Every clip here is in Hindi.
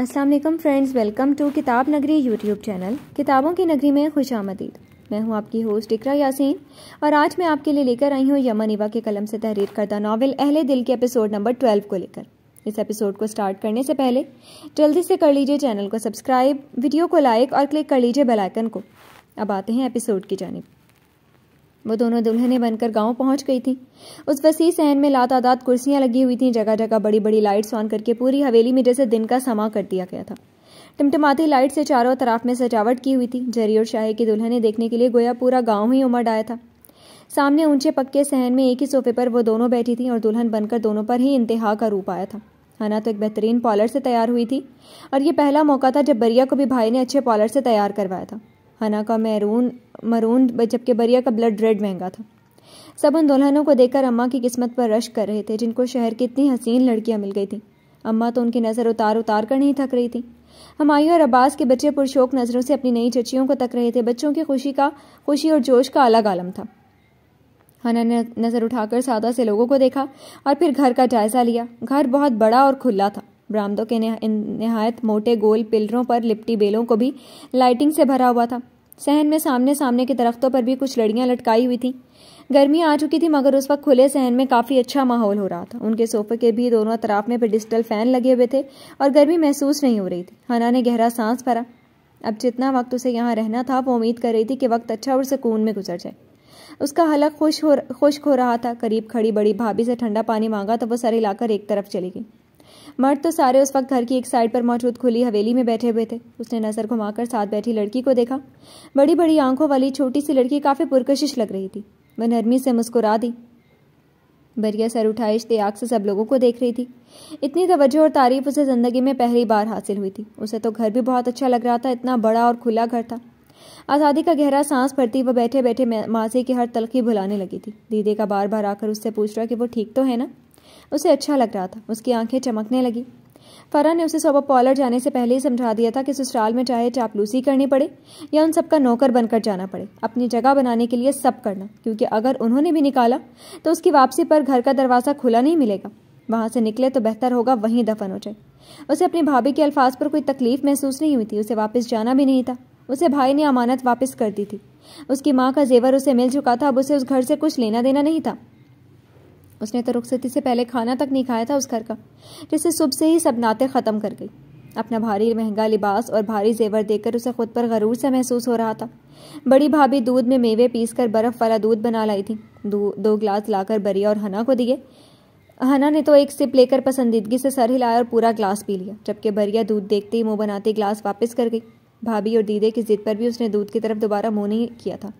वालेकुम फ्रेंड्स वेलकम टू किताब नगरी यूट्यूब चैनल किताबों की नगरी में खुश आमदीद मैं हूं आपकी होस्ट इकरा यासीन और आज मैं आपके लिए लेकर आई हूं यमन इवा के कलम से तहरीर करदा नावल अहले दिल के एपिसोड नंबर ट्वेल्व को लेकर इस एपिसोड को स्टार्ट करने से पहले जल्दी से कर लीजिए चैनल को सब्सक्राइब वीडियो को लाइक और क्लिक कर लीजिए बेलाइकन को अब आते हैं एपिसोड की जानब वो दोनों दुल्हनें बनकर गांव पहुंच गई थीं उस वसी सहन में ला तादाद कुर्सियां लगी हुई थीं जगह जगह बड़ी बड़ी लाइट्स ऑन करके पूरी हवेली में जैसे दिन का समा कर दिया गया था टिमटिमाती लाइट से चारों तरफ में सजावट की हुई थी जरी और शाही की दुल्हनें देखने के लिए गोया पूरा गाँव ही उमड़ आया था सामने ऊंचे पक्के सहन में एक ही सोफे पर वो दोनों बैठी थी और दुल्हन बनकर दोनों पर ही इंतहा का रूप आया था हना तो एक बेहतरीन पॉलर से तैयार हुई थी और ये पहला मौका था जब बरिया को भी भाई ने अच्छे पॉलर से तैयार करवाया था हना का मैरून मरून जबकि बरिया का ब्लड रेड महंगा था सब उन दुल्हनों को देखकर अम्मा की किस्मत पर रश कर रहे थे जिनको शहर की इतनी हसीन लड़कियां मिल गई थी अम्मा तो उनकी नज़र उतार उतार कर नहीं थक रही थी हमायूं और अब्बास के बच्चे पुरशोक नज़रों से अपनी नई चचियों को तक रहे थे बच्चों की खुशी का खुशी और जोश का अलग आलम था हना ने नज़र उठाकर सादा से लोगों को देखा और फिर घर का जायज़ा लिया घर बहुत बड़ा और खुला था बरामदों के नहायत मोटे गोल पिलरों पर लिपटी बेलों को भी लाइटिंग से भरा हुआ था सहन में सामने सामने की दरख्तों पर भी कुछ लड़ियां लटकाई हुई थी गर्मी आ चुकी थी मगर उस वक्त खुले सहन में काफ़ी अच्छा माहौल हो रहा था उनके सोफे के भी दोनों तरफ में पेडिस्टल फैन लगे हुए थे और गर्मी महसूस नहीं हो रही थी हना ने गहरा सांस भरा अब जितना वक्त उसे यहाँ रहना था वो उम्मीद कर रही थी कि वक्त अच्छा और सुकून में गुजर जाए उसका हलक खुश हो खुश्क हो रहा था करीब खड़ी बड़ी भाभी से ठंडा पानी मांगा तो वो सर हिलाकर एक तरफ चली गई मर्द तो सारे उस वक्त घर की एक साइड पर मौजूद खुली हवेली में बैठे हुए थे उसने नज़र घुमाकर साथ बैठी लड़की को देखा बड़ी बड़ी आंखों वाली छोटी सी लड़की काफ़ी पुरकशिश लग रही थी वह नरमी से मुस्कुरा दी बरिया सर उठाए इश्तियाक से सब लोगों को देख रही थी इतनी तवज्जो और तारीफ उसे ज़िंदगी में पहली बार हासिल हुई थी उसे तो घर भी बहुत अच्छा लग रहा था इतना बड़ा और खुला घर था आज़ादी का गहरा सांस भरती वह बैठे बैठे माजी की हर तलखी भुलाने लगी थी दीदी का बार बार आकर उससे पूछ रहा कि वो ठीक तो है ना उसे अच्छा लग रहा था उसकी आंखें चमकने लगी फरा ने उसे सोबा पॉलर जाने से पहले ही समझा दिया था कि ससुराल में चाहे चापलूसी करनी पड़े या उन सबका नौकर बनकर जाना पड़े अपनी जगह बनाने के लिए सब करना क्योंकि अगर उन्होंने भी निकाला तो उसकी वापसी पर घर का दरवाज़ा खुला नहीं मिलेगा वहां से निकले तो बेहतर होगा वहीं दफन हो जाए उसे अपनी भाभी के अल्फाज पर कोई तकलीफ महसूस नहीं हुई थी उसे वापस जाना भी नहीं था उसे भाई ने अमानत वापस कर दी थी उसकी माँ का जेवर उसे मिल चुका था अब उसे उस घर से कुछ लेना देना नहीं था उसने तो रुखसती से पहले खाना तक नहीं खाया था उस घर का जिससे सुबह से ही सब नाते ख़त्म कर गई अपना भारी महंगा लिबास और भारी जेवर देकर उसे खुद पर गरूर से महसूस हो रहा था बड़ी भाभी दूध में मेवे पीसकर बर्फ़ वाला दूध बना लाई थी दो, दो ग्लास लाकर बरिया और हना को दिए हना ने तो एक सिप लेकर पसंदीदगी से सर हिलाया और पूरा ग्लास पी लिया जबकि बरिया दूध देखते ही मुँह बनाते ग्लास वापस कर गई भाभी और दीदे की जिद पर भी उसने दूध की तरफ दोबारा मुँह नहीं किया था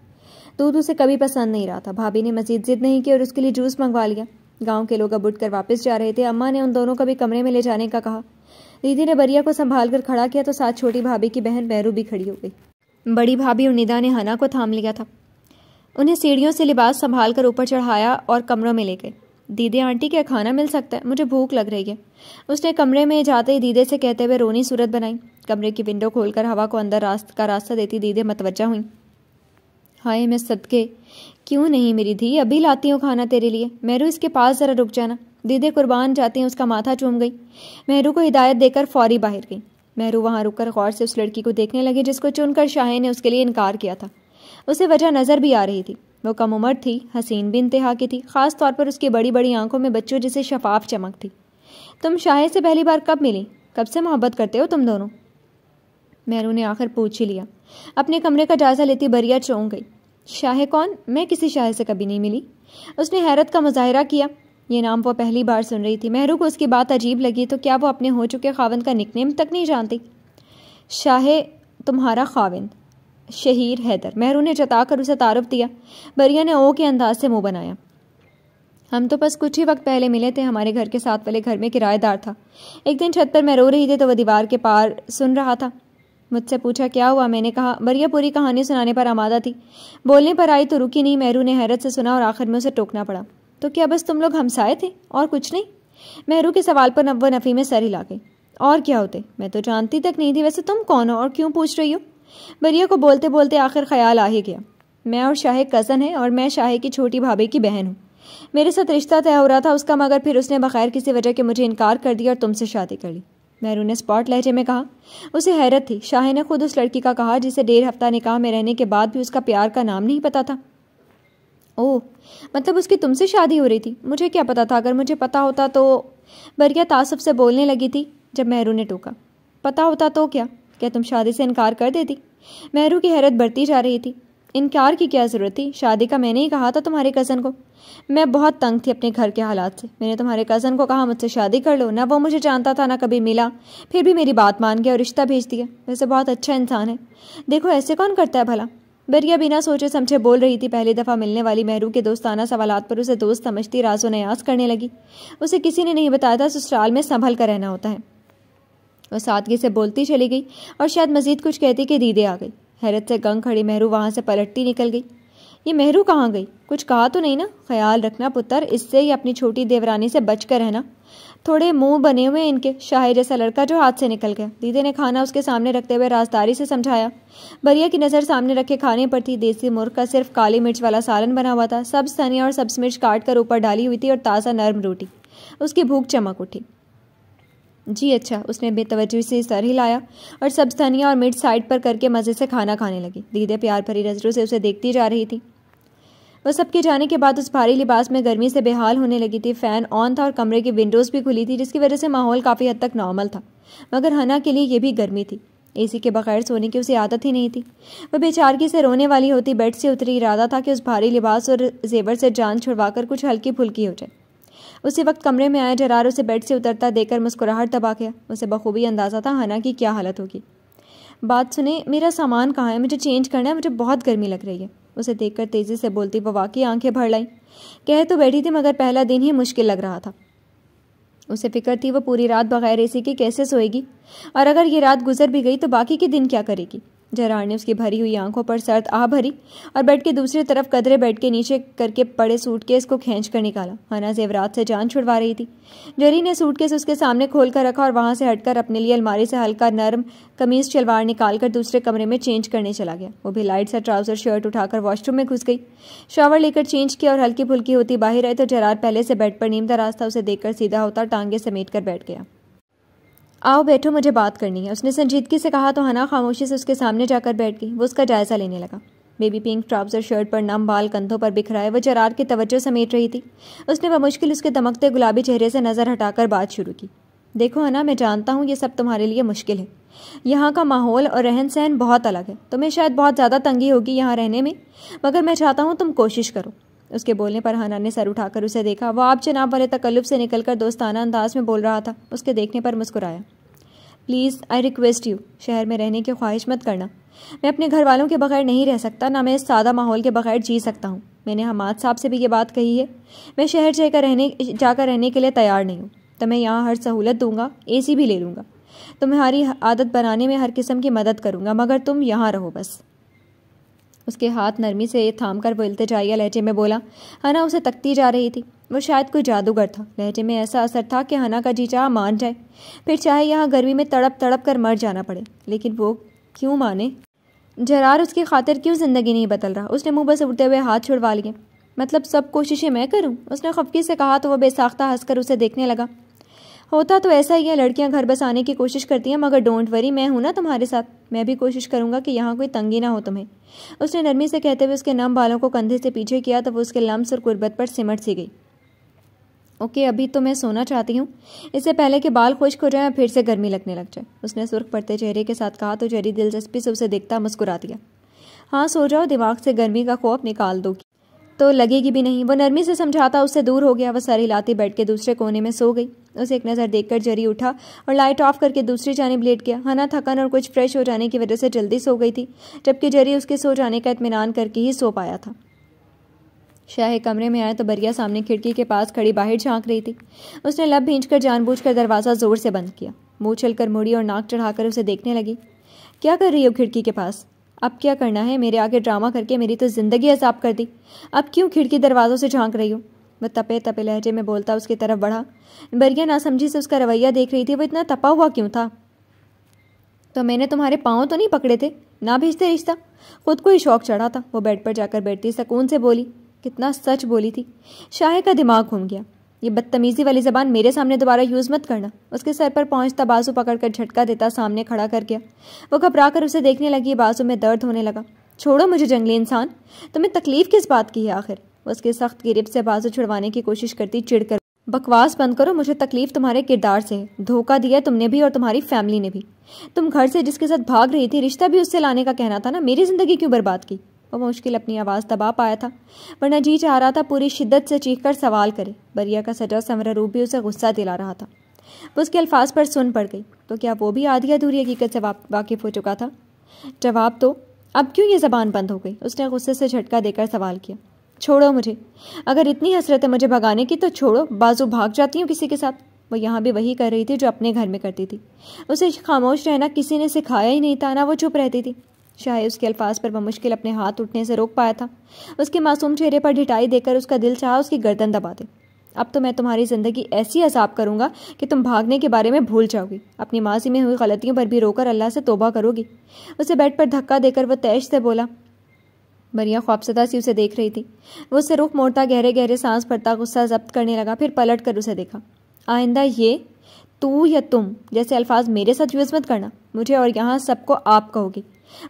दूध तो उसे कभी पसंद नहीं रहा था भाभी ने मजीद जिद नहीं की और उसके लिए जूस मंगवा लिया गांव के लोग अब उठकर वापस जा रहे थे अम्मा ने उन दोनों को भी कमरे में ले जाने का कहा दीदी ने बरिया को संभाल कर खड़ा किया तो साथ छोटी भाभी की बहन बहरू भी खड़ी हो गई बड़ी भाभी और निदा ने हना को थाम लिया था उन्हें सीढ़ियों से लिबास संभाल कर ऊपर चढ़ाया और कमरों में ले गए दीदी आंटी क्या खाना मिल सकता है मुझे भूख लग रही है उसने कमरे में जाते ही दीदे से कहते हुए रोनी सूरत बनाई कमरे की विंडो खोलकर हवा को अंदर रास्त का रास्ता देती दीदी मतवजा हुई हाय मैं सदके क्यों नहीं मेरी धी अभी लाती हूँ खाना तेरे लिए मेहरू इसके पास ज़रा रुक जाना दीदे कुर्बान जाते हैं उसका माथा चूम गई मेहरू को हिदायत देकर फौरी बाहर गई मेहरू वहाँ रुककर गौर से उस लड़की को देखने लगी जिसको चुनकर शाह ने उसके लिए इनकार किया था उसे वजह नज़र भी आ रही थी वो कम उम्र थी हसीन भी इंतहा की थी ख़ास तौर पर उसकी बड़ी बड़ी आंखों में बच्चों जैसे शफाफ चमक थी तुम शाह से पहली बार कब मिली कब से मोहब्बत करते हो तुम दोनों मैरू ने आखिर पूछ ही लिया अपने कमरे का जायजा लेती बरिया चौंक गई शाह कौन मैं किसी शाह से कभी नहीं मिली उसने हैरत का मुजाहरा किया ये नाम वो पहली बार सुन रही थी महरू को उसकी बात अजीब लगी तो क्या वो अपने हो चुके खावन का निकनेम तक नहीं जानती शाह तुम्हारा खाविंद शहीर हैदर महरू ने जताकर उसे तारफ दिया बरिया ने ओ के अंदाज से मुंह बनाया हम तो बस कुछ ही वक्त पहले मिले थे हमारे घर के साथ वाले घर में किराएदार था एक दिन छत पर मैं रो रही थी तो वह दीवार के पार सुन रहा था मुझसे पूछा क्या हुआ मैंने कहा मरिया पूरी कहानी सुनाने पर आमादा थी बोलने पर आई तो रुकी नहीं मेहरू ने हैरत से सुना और आखिर में उसे टोकना पड़ा तो क्या बस तुम लोग हमसाए थे और कुछ नहीं मेहरू के सवाल पर नब्बो नफ़ी में सर हिला गई और क्या होते मैं तो जानती तक नहीं थी वैसे तुम कौन हो और क्यों पूछ रही हो बरिया को बोलते बोलते आखिर ख्याल आ ही गया मैं और शाहे कज़न है और मैं शाहे की छोटी भाभी की बहन हूँ मेरे साथ रिश्ता तय हो रहा था उसका मगर फिर उसने बगैर किसी वजह के मुझे इनकार कर दिया और तुमसे शादी कर ली मैरू ने स्पॉट लहजे में कहा उसे हैरत थी शाह ने खुद उस लड़की का कहा जिसे डेढ़ हफ्ता निकाह में रहने के बाद भी उसका प्यार का नाम नहीं पता था ओह मतलब उसकी तुमसे शादी हो रही थी मुझे क्या पता था अगर मुझे पता होता तो बरिया तासब से बोलने लगी थी जब मेहरू ने टोका पता होता तो क्या क्या तुम शादी से इनकार कर देती मेहरू की हैरत बढ़ती जा रही थी इनकार की क्या ज़रूरत थी शादी का मैंने ही कहा था तुम्हारे कज़न को मैं बहुत तंग थी अपने घर के हालात से मैंने तुम्हारे कज़न को कहा मुझसे शादी कर लो ना वो मुझे जानता था ना कभी मिला फिर भी मेरी बात मान गया और रिश्ता भेज दिया वैसे बहुत अच्छा इंसान है देखो ऐसे कौन करता है भला बरिया बिना सोचे समझे बोल रही थी पहली दफ़ा मिलने वाली महरू के दोस्ताना सवाल पर उसे दोस्त समझती राजो नयास करने लगी उसे किसी ने नहीं बताया था ससुराल में संभल कर रहना होता है वह सादगी से बोलती चली गई और शायद मजीद कुछ कहती कि दीदे आ गई हैरत से गंग खड़ी मेहरू वहाँ से पलटती निकल गई ये मेहरू कहाँ गई कुछ कहा तो नहीं ना ख्याल रखना पुत्र इससे ही अपनी छोटी देवरानी से बच कर रहना थोड़े मुंह बने हुए इनके शाहिर जैसा लड़का जो हाथ से निकल गया दीदी ने खाना उसके सामने रखते हुए राजदारी से समझाया बरिया की नज़र सामने रखे खाने पर थी देसी मुर्ग का सिर्फ काली मिर्च वाला सालन बना हुआ था सब्ज धनिया और सब्ज मिर्च काट कर ऊपर डाली हुई थी और ताज़ा नर्म रोटी उसकी भूख चमक उठी जी अच्छा उसने बेतवजह से सर हिलाया और सब स्तनिया और मिड साइड पर करके मज़े से खाना खाने लगी दीदे प्यार भरी नज़रों से उसे देखती जा रही थी वह सबके जाने के बाद उस भारी लिबास में गर्मी से बेहाल होने लगी थी फ़ैन ऑन था और कमरे की विंडोज़ भी खुली थी जिसकी वजह से माहौल काफ़ी हद तक नॉर्मल था मगर हना के लिए यह भी गर्मी थी एसी के बगैर सोने की उसे आदत ही नहीं थी वह बेचारगी से रोने वाली होती बेड से उतरी इरादा था कि उस भारी लिबास और जेवर से जान छुड़वाकर कुछ हल्की फुल्की हो जाए उसी वक्त कमरे में आया जरार उसे बेड से उतरता देखकर मुस्कुराहट दबा गया उसे बखूबी अंदाज़ा था हना की क्या हालत होगी बात सुने मेरा सामान कहाँ है मुझे चेंज करना है मुझे बहुत गर्मी लग रही है उसे देखकर तेज़ी से बोलती वो वाकई आंखें भर लाई कह तो बैठी थी मगर पहला दिन ही मुश्किल लग रहा था उसे फिक्र थी वो पूरी रात बगैर एसी के कैसे सोएगी और अगर ये रात गुजर भी गई तो बाकी के दिन क्या करेगी जहरा ने उसकी भरी हुई आंखों पर सर्द आ भरी और बेड के दूसरी तरफ कदरे बेड के नीचे करके पड़े सूटकेस को खींच कर निकाला हना जेवरात से जान छुड़वा रही थी जरी ने सूटकेस उसके सामने खोल कर रखा और वहां से हटकर अपने लिए अलमारी से हल्का नरम कमीज शलवार निकाल कर दूसरे कमरे में चेंज करने चला गया वो भी लाइट सा ट्राउजर शर्ट उठाकर वॉशरूम में घुस गई शावर लेकर चेंज किया और हल्की फुल्की होती बाहर आई तो जरार पहले से बेड पर नीम रास्ता उसे देखकर सीधा होता टांगे समेट कर बैठ गया आओ बैठो मुझे बात करनी है उसने संजीदगी से कहा तो हना खामोशी से उसके सामने जाकर बैठ गई वो उसका जायज़ा लेने लगा बेबी पिंक ट्राउज़र शर्ट पर नम बाल कंधों पर बिखराए वह जरार की तवज्जो समेट रही थी उसने मुश्किल उसके दमकते गुलाबी चेहरे से नज़र हटाकर बात शुरू की देखो हना मैं जानता हूँ ये सब तुम्हारे लिए मुश्किल है यहाँ का माहौल और रहन सहन बहुत अलग है तुम्हें शायद बहुत ज़्यादा तंगी होगी यहाँ रहने में मगर मैं चाहता हूँ तुम कोशिश करो उसके बोलने पर हना ने सर उठाकर उसे देखा वह आप जनाब वाले तकल्लुब से निकलकर दोस्ताना अंदाज में बोल रहा था उसके देखने पर मुस्कुराया प्लीज़ आई रिक्वेस्ट यू शहर में रहने की ख्वाहिश मत करना मैं अपने घर वालों के बगैर नहीं रह सकता ना मैं इस सादा माहौल के बगैर जी सकता हूँ मैंने हमाद साहब से भी ये बात कही है मैं शहर जाकर रहने जाकर रहने के लिए तैयार नहीं हूँ तो मैं यहाँ हर सहूलत दूंगा एसी भी ले लूँगा तुम्हारी आदत बनाने में हर किस्म की मदद करूँगा मगर तुम यहाँ रहो बस उसके हाथ नरमी से थाम कर वो इल्तजाइया लहजे में बोला हना हाँ उसे तकती जा रही थी वो शायद कोई जादूगर था लहजे में ऐसा असर था कि हना का जी चाह मान जाए फिर चाहे यहाँ गर्मी में तड़प तड़प कर मर जाना पड़े लेकिन वो क्यों माने जरार उसकी खातिर क्यों ज़िंदगी नहीं बदल रहा उसने मुंह बस उड़ते हुए हाथ छुड़वा लिए मतलब सब कोशिशें मैं करूं उसने खफकी से कहा तो वह बेसाख्ता हंसकर उसे देखने लगा होता तो ऐसा ही है लड़कियां घर बस आने की कोशिश करती हैं मगर डोंट वरी मैं हूँ ना तुम्हारे साथ मैं भी कोशिश करूंगा कि यहाँ कोई तंगी ना हो तुम्हें उसने नरमी से कहते हुए उसके नम बालों को कंधे से पीछे किया तो वो उसके लम्स और कुर्बत पर सिमट सी गई ओके okay, अभी तो मैं सोना चाहती हूँ इससे पहले कि बाल खुश्क हो जाए फिर से गर्मी लगने लग जाए उसने सुर्ख पड़ते चेहरे के साथ कहा तो चेहरी दिलचस्पी से उसे देखता मुस्कुरा दिया हाँ सो जाओ दिमाग से गर्मी का खौफ निकाल दो तो लगेगी भी नहीं वो नरमी से समझाता उससे दूर हो गया वह सर हिलाती बैठ के दूसरे कोने में सो गई उसे एक नज़र देखकर जरी उठा और लाइट ऑफ करके दूसरी जानब लेट गया हना थकन और कुछ फ्रेश हो जाने की वजह से जल्दी सो गई थी जबकि जरी उसके सो जाने का इतमान करके ही सो पाया था शाह कमरे में आया तो बरिया सामने खिड़की के पास खड़ी बाहर झांक रही थी उसने लब जानबूझ कर दरवाज़ा ज़ोर से बंद किया मुँह कर मुड़ी और नाक चढ़ाकर उसे देखने लगी क्या कर रही हो खिड़की के पास अब क्या करना है मेरे आगे ड्रामा करके मेरी तो ज़िंदगी असाब कर दी अब क्यों खिड़की दरवाज़ों से झांक रही हो वह तपे तपे लहजे में बोलता उसकी तरफ बढ़ा बरिया ना समझी से उसका रवैया देख रही थी वो इतना तपा हुआ क्यों था तो मैंने तुम्हारे पाँव तो नहीं पकड़े थे ना भेजते रिश्ता खुद को ही शौक चढ़ा था वो बेड पर जाकर बैठती सकून से बोली कितना सच बोली थी शाह का दिमाग घूम गया ये बदतमीजी वाली जबान मेरे सामने दोबारा यूज़ मत करना उसके सर पर पहुंचता बाजू पकड़कर झटका देता सामने खड़ा कर गया वो घबरा कर उसे देखने लगी बाजू में दर्द होने लगा छोड़ो मुझे जंगली इंसान तुम्हें तकलीफ किस बात की है आखिर उसके सख्त गिरफ्त से बाजू छुड़वाने की कोशिश करती चिड़कर बकवास बंद करो मुझे तकलीफ तुम्हारे किरदार से है धोखा दिया तुमने भी और तुम्हारी फैमिली ने भी तुम घर से जिसके साथ भाग रही थी रिश्ता भी उससे लाने का कहना था ना मेरी जिंदगी क्यों बर्बाद की मुश्किल अपनी आवाज़ दबा पाया था वरना जी चाह रहा था पूरी शिद्दत से चीख कर सवाल करे बरिया का सजा समरा रूप भी उसे गुस्सा दिला रहा था वो उसके अल्फाज पर सुन पड़ गई तो क्या वो भी आधी अधूरी हकीकत से वाकिफ हो चुका था जवाब तो अब क्यों ये जबान बंद हो गई उसने गुस्से से झटका देकर सवाल किया छोड़ो मुझे अगर इतनी हसरत है मुझे भगाने की तो छोड़ो बाजू भाग जाती हूँ किसी के साथ वो यहाँ भी वही कर रही थी जो अपने घर में करती थी उसे खामोश रहना किसी ने सिखाया ही नहीं था ना वो चुप रहती थी शायद उसके अल्फाज पर बमुश्किल अपने हाथ उठने से रोक पाया था उसके मासूम चेहरे पर ढिटाई देकर उसका दिल चाह उसकी गर्दन दबा दे अब तो मैं तुम्हारी ज़िंदगी ऐसी असाब करूँगा कि तुम भागने के बारे में भूल जाओगी अपनी माजी में हुई गलतियों पर भी रोकर अल्लाह से तोबा करोगी उसे बेड पर धक्का देकर वह तैश से बोला मरिया खौफसदा सी उसे देख रही थी वो उससे रुख मोड़ता गहरे गहरे सांस भरता गुस्सा जब्त करने लगा फिर पलट कर उसे देखा आइंदा ये तू या तुम जैसे अल्फाज मेरे साथ यूज़ मत करना मुझे और यहाँ सबको आप कहोगी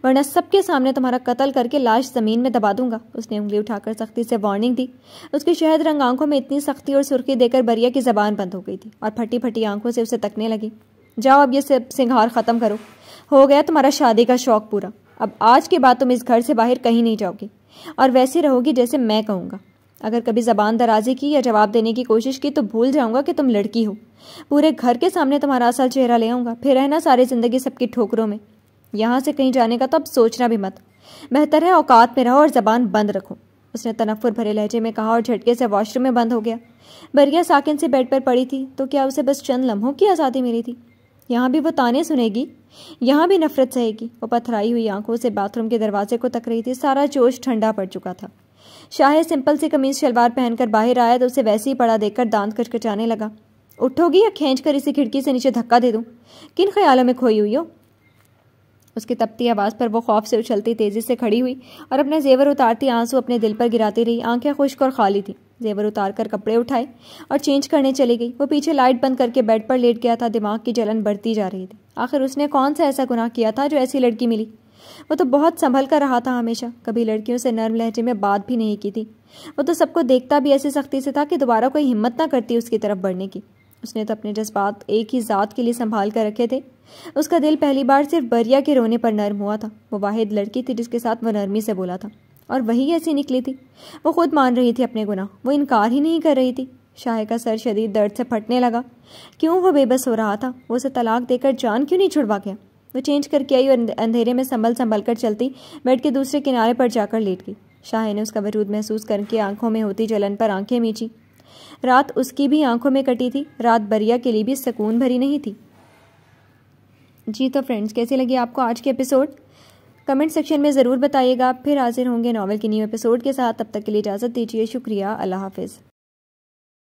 वरना सबके सामने तुम्हारा कत्ल करके लाश ज़मीन में दबा दूंगा उसने उंगली उठाकर सख्ती से वार्निंग दी उसकी शहद रंग आंखों में इतनी सख्ती और सुर्खी देकर बरिया की ज़बान बंद हो गई थी और फटी फटी आंखों से उसे तकने लगी जाओ अब यह सब सिंगार ख़त्म करो हो गया तुम्हारा शादी का शौक पूरा अब आज के बाद तुम इस घर से बाहर कहीं नहीं जाओगी और वैसी रहोगी जैसे मैं कहूँगा अगर कभी जबान दराजी की या जवाब देने की कोशिश की तो भूल जाऊंगा कि तुम लड़की हो पूरे घर के सामने तुम्हारा असल चेहरा ले आऊंगा फिर रहना सारी ज़िंदगी सबकी ठोकरों में यहाँ से कहीं जाने का तो अब सोचना भी मत बेहतर है औकात में रहो और जबान बंद रखो उसने तनफुर भरे लहजे में कहा और झटके से वॉशरूम में बंद हो गया बरिया साकिन से बेड पर पड़ी थी तो क्या उसे बस चंद लम्हों की आज़ादी मिली थी यहाँ भी वो ताने सुनेगी यहाँ भी नफरत सहेगी वो पथराई हुई आंखों से बाथरूम के दरवाजे को तक रही थी सारा जोश ठंडा पड़ चुका था शाहे सिंपल सी कमीज शलवार पहनकर बाहर आया तो उसे वैसे ही पड़ा देखकर दांत कचकचाने लगा उठोगी या खींच कर इसी खिड़की से नीचे धक्का दे दूँ किन ख्यालों में खोई हुई हो उसकी तपती आवाज़ पर वो खौफ से उछलती तेज़ी से खड़ी हुई और अपने जेवर उतारती आंसू अपने दिल पर गिराती रही आंखें खुश्क और खाली थी जेवर उतार कर कपड़े उठाए और चेंज करने चली गई वो पीछे लाइट बंद करके बेड पर लेट गया था दिमाग की जलन बढ़ती जा रही थी आखिर उसने कौन सा ऐसा गुनाह किया था जो ऐसी लड़की मिली वो तो बहुत संभल कर रहा था हमेशा कभी लड़कियों से नर्म लहजे में बात भी नहीं की थी वो तो सबको देखता भी ऐसी सख्ती से था कि दोबारा कोई हिम्मत ना करती उसकी तरफ बढ़ने की उसने तो अपने जज्बात एक ही ज़ात के लिए संभाल कर रखे थे उसका दिल पहली बार सिर्फ बरिया के रोने पर नर्म हुआ था वो वाहिद लड़की थी जिसके साथ वह नरमी से बोला था और वही ऐसी निकली थी वो खुद मान रही थी अपने गुनाह वो इनकार ही नहीं कर रही थी शाह का सर शदीद दर्द से फटने लगा क्यों वो बेबस हो रहा था वो उसे तलाक देकर जान क्यों नहीं छुड़वा गया वह चेंज करके आई और अंधेरे में संभल संभल कर चलती बेड के दूसरे किनारे पर जाकर लेट गई शाह ने उसका वरूद महसूस करके आंखों में होती जलन पर आंखें मीची रात उसकी भी आंखों में कटी थी रात बरिया के लिए भी सुकून भरी नहीं थी जी तो फ्रेंड्स कैसे लगे आपको आज के एपिसोड कमेंट सेक्शन में ज़रूर बताइएगा फिर हाजिर होंगे नॉवल के न्यू एपिसोड के साथ तब तक के लिए इजाज़त दीजिए शुक्रिया अल्लाह हाफिज़